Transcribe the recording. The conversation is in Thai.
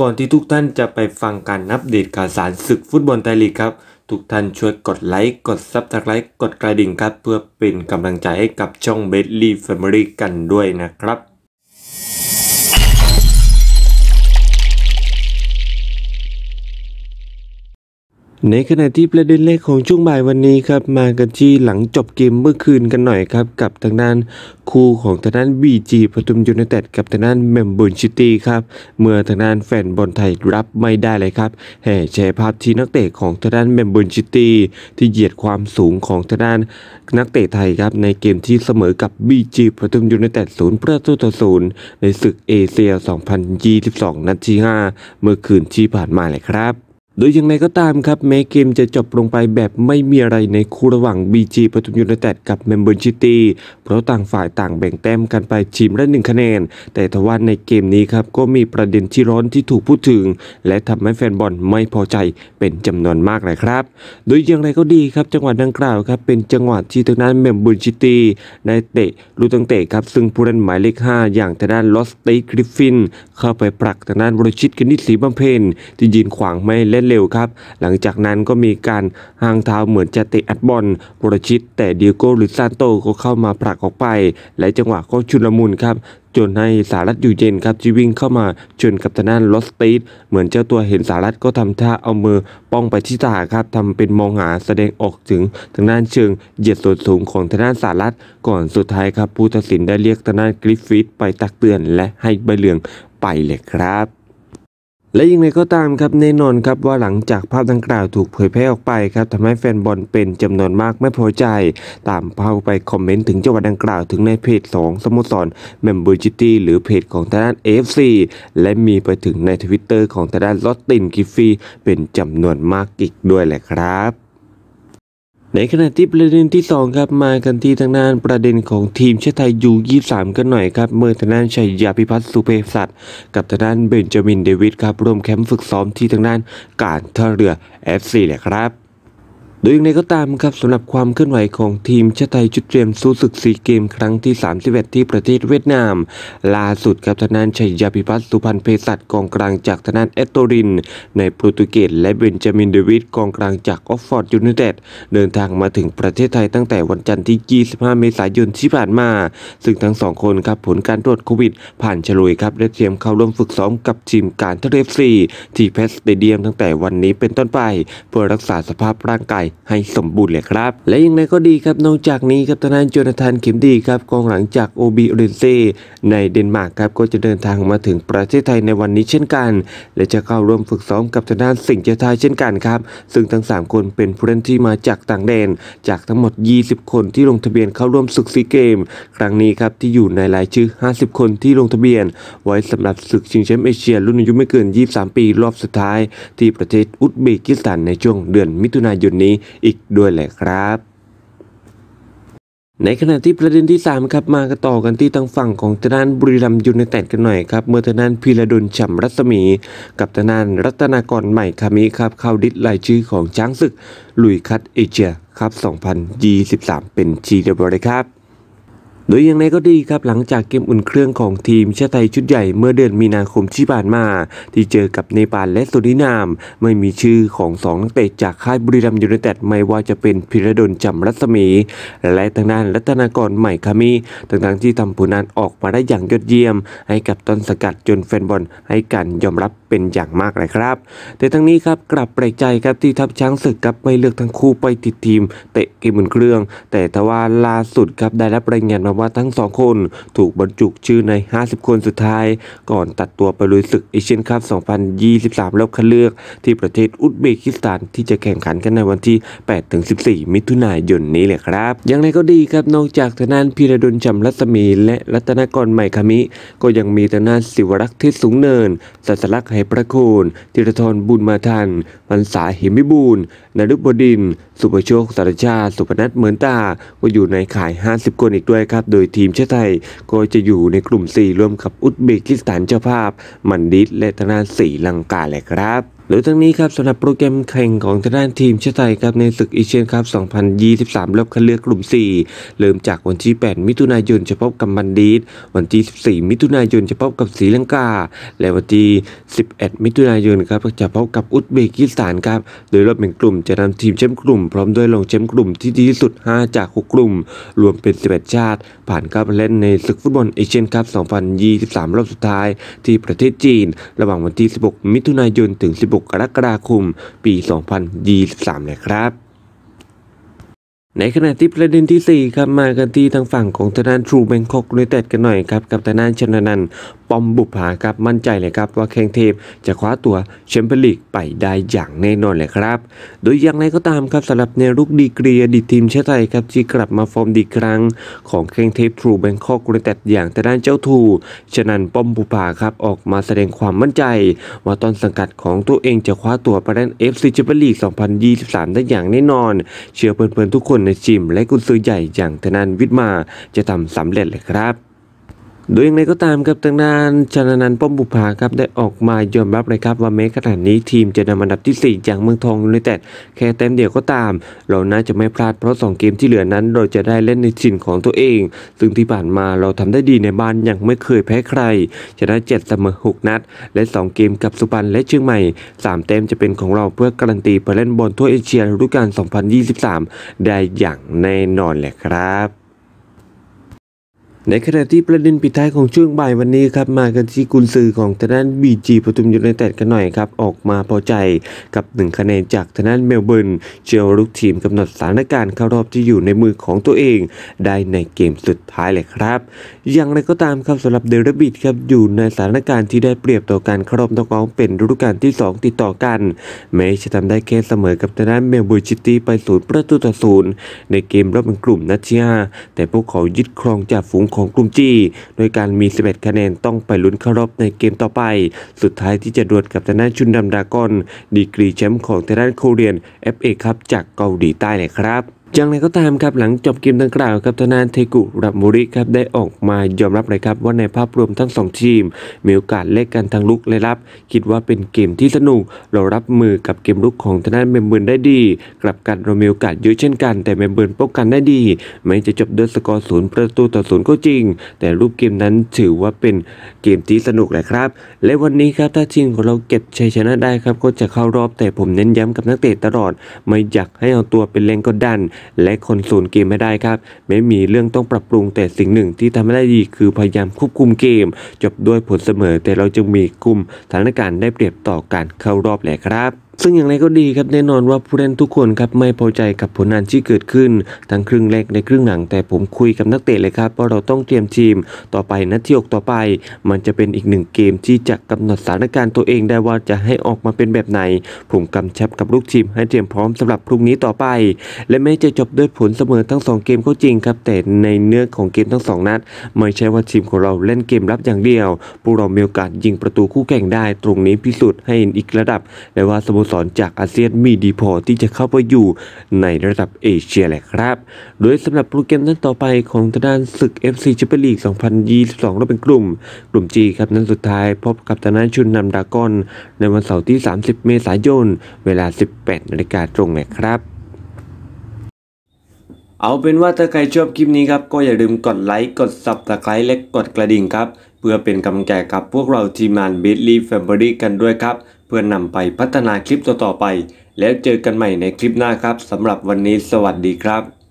ก่อนที่ทุกท่านจะไปฟังการนับเดตข่าวสารศึกฟุตบอลไทยลีกครับ ทุกท่านช่วยกดไลค์ กดซับสไครต์กดกระดิ่งครับ เพื่อเป็นกำลังใจให้กับช่องเบสลี่แฟมิลี่กันด้วยนะครับในขณะที่ประเด็นแรกของช่วงบ่ายวันนี้ครับ มากันที่หลังจบเกมเมื่อคืนกันหน่อยครับกับทางด้านคู่ของทางด้านบีจีปทุมยูเนเต็ดกับทางด้านเมมบูนชิตี้ครับเมื่อทางด้านแฟนบอลไทยรับไม่ได้เลยครับ แห่แชร์ภาพที่นักเตะของทางด้านเมมบูนชิตี้ที่เหยียดความสูงของทางด้าน นักเตะไทยครับในเกมที่เสมอกับบีจีปทุมยูเนเต็ดศูนย์ประตูต่อศูนย์ในศึกเอเชีย 2022นัดที่5เมื่อคืนที่ผ่านมาเลยครับโดยอย่างไรก็ตามครับ แม้เกมจะจบลงไปแบบไม่มีอะไรในคู่ระหว่าง BG ปทุมยูไนเต็ดกับเมมเบอร์ชิตี้เพราะต่างฝ่ายต่างแบ่งแต้มกันไปชิมละหนึ่งคะแนน แต่ทว่าในเกมนี้ครับก็มีประเด็นที่ร้อนที่ถูกพูดถึง และทำให้แฟนบอลไม่พอใจเป็นจำนวนมากเลยครับ โดยอย่างไรก็ดีครับ จังหวัดดังกล่าวครับเป็นจังหวัดที่ทางด้านเมมเบอร์ชิตี้ได้เตะลูตังเตะครับซึ่งผู้เล่นหมายเลข5อย่างทางด้านลอสตีกริฟฟิน เข้าไปปรักทางด้านบริชิตกนิสีบำเพ็ญที่ยืนขวางไม่เล่นนเร็วครับ หลังจากนั้นก็มีการห่างเท้าเหมือนจะเตะอัดบอลบรชิต แต่เดียโก้หรือซานโตก็เข้ามาผลักออกไป และจังหวะก็ชุลมุนครับ จนให้สารัตอยู่เย็นครับจีวิ่งเข้ามาชนกับทนานลอสตีดเหมือนเจ้าตัวเห็นสารัตก็ทำท่าเอามือป้องไปที่ตาครับทำเป็นมองหาแสดงออกถึงทางด้านเชิงเหยียดส่วนสูงของทนานสารัตก่อนสุดท้ายครับ ผู้ตัดสินได้เรียกทนานกริฟฟิตไปตักเตือนและให้ใบเหลืองไปเลยครับและยังไงก็ตามครับแน่นอนครับว่าหลังจากภาพดังกล่าวถูกเผยแพร่ออกไปครับทำให้แฟนบอลเป็นจำนวนมากไม่พอใจ ตามเข้าไปคอมเมนต์ถึงจังหวัดดังกล่าวถึงในเพจ2องสโมสรแมนบูจิตี้หรือเพจของทางด้านเอฟซีและมีไปถึงในทวิตเตอร์ของทางด้านลอตตินกิฟฟี่เป็นจำนวนมากอีกด้วยแหละครับในขณะที่ประเด็นที่ 2 ครับ มากันที่ทางด้านประเด็นของทีมชาติไทยยู23 กันหน่อยครับ เมื่อทางด้านชัยยาพิพัฒน์สุเพศัตว์ กับทางด้านเบนจามินเดวิดครับ ร่วมแคมป์ฝึกซ้อมที่ทางด้านการท่าเรือ FC แหละครับโดยอย่างไรก็ตามครับสำหรับความเคลื่อนไหวของทีมชาติไทยชุดเตรียมสู้ศึกซีเกมครั้งที่ 31 ที่ประเทศเวียดนามล่าสุดครับทนานชัยยาพิพัฒน์สุพรรณเพศัตกองกลางจากทนานเอตโตริน ในโปรตุเกสและเบนจามินเดวิด กองกลางจากออฟฟอร์ด ยูเนเต็ดเดินทางมาถึงประเทศไทยตั้งแต่วันจันทร์ที่25เมษายนที่ผ่านมา ซึ่งทั้งสองคนครับผลการตรวจโควิด ผ่านฉลุยครับได้เตรียมเข้าร่วมฝึกซ้อมกับทีมการทเลฟซีที่เพสเตเดียมตั้งแต่วันนี้เป็นต้นไป เพื่อรักษาสภาพร่างกายให้สมบูรณ์เลยครับ และอย่างไรก็ดีครับนอกจากนี้ครับทนายโจนาธานเข็มดีครับกองหลังจากโอบิเรนเซในเดนมาร์กครับก็จะเดินทางมาถึงประเทศไทยในวันนี้เช่นกัน และจะเข้าร่วมฝึกซ้อมกับทนายสิงห์เจทายเช่นกันครับ ซึ่งทั้ง 3 คนเป็นผู้เล่นที่มาจากต่างแดน จากทั้งหมด 20 คนที่ลงทะเบียนเข้าร่วมศึกซีเกมครั้งนี้ครับที่อยู่ในรายชื่อ 50 คนที่ลงทะเบียน ไว้สำหรับศึกชิงแชมป์เอเชียรุ่นอายุไม่เกิน 23 ปีรอบสุดท้าย ที่ประเทศอุซเบกิสถานในช่วงเดือนมิถุนายนนี้อีกด้วยแหละครับ ในขณะที่ประเด็นที่ 3 ครับ มากระต่อกันที่ทางฝั่งของทนานบุรีรัมยูไนเต็ดกันหน่อยครับเมื่อทนานพีระดลฉ่ำรัศมีกับทนานรัตนากรใหม่คามิครับเข้าดิสลายชื่อของช้างศึก ลุยคัตเอเชียครับ 2023เป็นทีเดียวเลยครับโดยอย่างไรก็ดีครับหลังจากเกมอุ่นเครื่องของทีมชาติไทยชุดใหญ่เมื่อเดือนมีนาคมที่ผ่านมา ที่เจอกับเนปาลและสุรินามไม่มีชื่อของสองนักเตะจากค่ายบุรีรัมย์ยูไนเต็ดไม่ว่าจะเป็นพิรดลจำรัศมี และทางด้านรัตนากรใหม่คามีต่างๆที่ทำผลงานออกมาได้อย่างยอดเยี่ยม ให้กับต้นสกัดจนแฟนบอลให้การยอมรับเป็นอย่างมากเลยครับ แต่ทั้งนี้ครับกลับแปลกใจครับที่ทัพช้างศึกครับไม่เลือกทั้งคู่ไปติดทีมเตะเกมอุ่นเครื่อง แต่ทว่าล่าสุดครับได้รับรายงานมาว่าทั้งสองคนถูกบรรจุชื่อใน 50 คนสุดท้าย ก่อนตัดตัวไปลุยศึกเอเชียนคัพ2023 รอบคัดเลือกที่ประเทศอุซเบกิสถานที่จะแข่งขันกันในวันที่ 8-14 มิถุนายนนี้เลยครับ อย่างไรก็ดีครับนอกจากทางด้านพีระดลจำรัศมีและรัตนกรใหม่คามิ ก็ยังมีทางด้านศิวรักษ์เทศสูงเนินสัสลักษ์ไหพระคุณธีรทรบุญมาทันมันสาหิมิบูลนรุบดิน สุภโชค สารชาสุพนัทเหมือนตา ก็อยู่ในข่าย 50 คนอีกด้วยครับ โดยทีมชาติไทยก็จะอยู่ในกลุ่ม 4 ร่วมกับอุซเบกิสถาน เจ้าภาพ มันดิส และทนง้านสีลังกาแหละครับหรือทั้งนี้ครับสำหรับโปรแกรมแข่งของทางด้านทีมชาติไทยครับในศึกเอเชียนคัพ2023 รอบคัดเลือกกลุ่ม 4 เริ่มจากวันที่ 8 มิถุนายนจะพบกับบันดีสวันที่ 14 มิถุนายนจะพบกับศรีลังกา และวันที่ 11 มิถุนายนครับจะพบกับอุซเบกิสถานครับ โดยรอบแบ่งกลุ่มจะนำทีมแชมป์กลุ่ม พร้อมด้วยรองแชมป์กลุ่มที่ดีที่สุด 5 จาก6กลุ่ม รวมเป็น11ชาติ ผ่านเข้าไปเล่นในศึกฟุตบอลเอเชียนคัพ2023 รอบสุดท้ายที่ประเทศจีน ระหว่างวันที่ 16 มิถุนายนถึง16 2 6กรกฎาคม ปี 2023นะครับในขณะที่ประเด็นที่4ครับมากันที่ทางฝั่งของทนานทรูแบงคอกเลยแตดกันหน่อยครับกับทนานชนนันปอมบุภาครับมั่นใจเลยครับว่าแข้งเทพจะคว้าตัวแชมเปี้ยนลีกไปได้อย่างแน่นอนเลยครับ โดยอย่างไรก็ตามครับสำหรับในรุกดีกรีอดีตทีมชาติไทยครับที่กลับมาฟอร์มดีครั้ง ของแข้งเทพทรูแบงคอกเลยแตดอย่างทนานเจ้าทูชนันปอมบุภาครับออกมาแสดงความมั่นใจ ว่าตอนสังกัดของตัวเองจะคว้าตัวไปเล่นเอฟซีแชมเปี้ยนลีก 2023 ได้อย่างแน่นอน เชื่อเพื่อนๆทุกคนในทิมและกุญซือใหญ่อย่างธนันวิทมาจะทำสำเร็จเลยครับโดยอย่างไรก็ตามครับทางด้านชนนันป้อมบุภาครับได้ออกมายอมรับเลยครับว่าแม้ขนาดนี้ทีมจะนำอันดับที่4จากเมืองทองยูไนเต็ดแค่เต็มเดียวก็ตาม เราน่าจะไม่พลาดเพราะ 2 เกมที่เหลือนั้นเราจะได้เล่นในถิ่นของตัวเอง ซึ่งที่ผ่านมาเราทำได้ดีในบ้านยังไม่เคยแพ้ใครชนะ7เสมอ6นัด และ 2 เกมกับสุพรรณและเชียงใหม่3เต็มจะเป็นของเราเพื่อการันตีไปเล่นบอลทั่วเอเชียฤดูกาล2023 ได้อย่างแน่นอนแหละครับในขณะที่ประเด็นปิดท้ายของช่วงบ่ายวันนี้ครับมากันที่กุนซือของทนานบีจีปทุมยูไนเต็ดกันหน่อยครับออกมาพอใจ กับหนึ่งคะแนนจากทนานเมลเบิร์นเชียลุกทีมกำหนดสถานการณ์เข้ารอบที่อยู่ในมือของตัวเอง ได้ในเกมสุดท้ายเลยครับ อย่างไรก็ตามครับสำหรับเดลบิดครับอยู่ในสถานการณ์ที่ได้เปรียบต่อการเข้ารอบตะกองเป็นฤดูกาลที่ 2 ติดต่อกัน แม้จะทำได้แค่เสมอกับทนานเมลเบิร์นชิตี้ไปศูนย์ประตูต่อศูนย์ในเกมรอบกลุ่มนัดที่5แต่พวกเขายึดครองจากฝูงของกลุ่มจีโดยการมี 11 คะแนนต้องไปลุ้นเข้ารอบในเกมต่อไป สุดท้ายที่จะดวลกับทางด้านชุนดำดากอนดีกรีแชมป์ของทางด้านโคเรียน FA ครับจากเกาหลีใต้เลยครับอย่างไรก็ตามครับหลังจบเกมดังกล่าวครับทนานเทกุรับมุริครับ ได้ออกมายอมรับเลยครับว่าในภาพรวมทั้ง 2 ทีมมีโอกาสเล่นกันทางลุกและรับคิดว่าเป็นเกมที่สนุก เรารับมือกับเกมลุกของทนานเมมเบิร์นได้ดี กลับกันเรามีโอกาสเยอะเช่นกันแต่เมมเบิร์นป้องกันได้ดีไม่จะจบด้วยสกอร์ศูนย์ประตูต่อศูนย์ก็จริง แต่รูปเกมนั้นถือว่าเป็นเกมที่สนุกแหละครับ และวันนี้ครับถ้าทีมของเราเก็บชัยชนะได้ครับ ก็จะเข้ารอบแต่ผมเน้นย้ำกับนักเตะตลอด ไม่อยากให้เอาตัวเป็นแรงกดดันและคนสูนเกมไม่ได้ครับ ไม่มีเรื่องต้องปรับปรุงแต่สิ่งหนึ่งที่ทำได้ดีคือพยายามควบคุมเกม จบด้วยผลเสมอแต่เราจึงมีกลุ่มสถานการณ์ได้เปรียบต่อการเข้ารอบแหละครับซึ่งอย่างไรก็ดีครับแน่นอนว่าผู้เล่นทุกคนครับไม่พอใจกับผลงานที่เกิดขึ้น ทั้งครึ่งแรกในครึ่งหลังแต่ผมคุยกับนักเตะเลยครับว่าเราต้องเตรียมทีม ต่อไปนัดที่6ต่อไป มันจะเป็นอีกหนึ่งเกมที่จะกำหนดสถานการณ์ตัวเองได้ว่าจะให้ออกมาเป็นแบบไหน ผมกำชับกับลูกทีมให้เตรียมพร้อมสำหรับพรุ่งนี้ต่อไป และแม้จะจบด้วยผลเสมอทั้ง2เกมก็จริงครับแต่ในเนื้อของเกมทั้ง2นัดไม่ใช่ว่าทีมของเราเล่นเกมรับอย่างเดียวพวกเรามีโอกาสยิงประตูคู่แข่งได้ตรงนี้พิสูจน์ให้เห็นอีกระดับและว่าสโมสรจากอาเซียนมีดีพอที่จะเข้าไปอยู่ในระดับเอเชียแหละครับ โดยสำหรับโปรแกรมนั้นต่อไปของทางด้านศึก FC แชมเปี้ยนลีก 2022เราเป็นกลุ่ม กลุ่ม G ครับนั้นสุดท้ายพบกับทางด้านชุนนำดากอนในวันเสาร์ที่ 30 เมษายน เวลา 18 นาฬิกาตรงละครับเอาเป็นว่าถ้าใครชอบคลิปนี้ครับก็อย่าลืมกดไลค์กด subscribe และกดกระดิ่งครับ เพื่อเป็นกำลังใจกับพวกเราทีมงาน b i t l y Family กันด้วยครับ เพื่อนำไปพัฒนาคลิปต่อๆไป แล้วเจอกันใหม่ในคลิปหน้าครับ สำหรับวันนี้สวัสดีครับ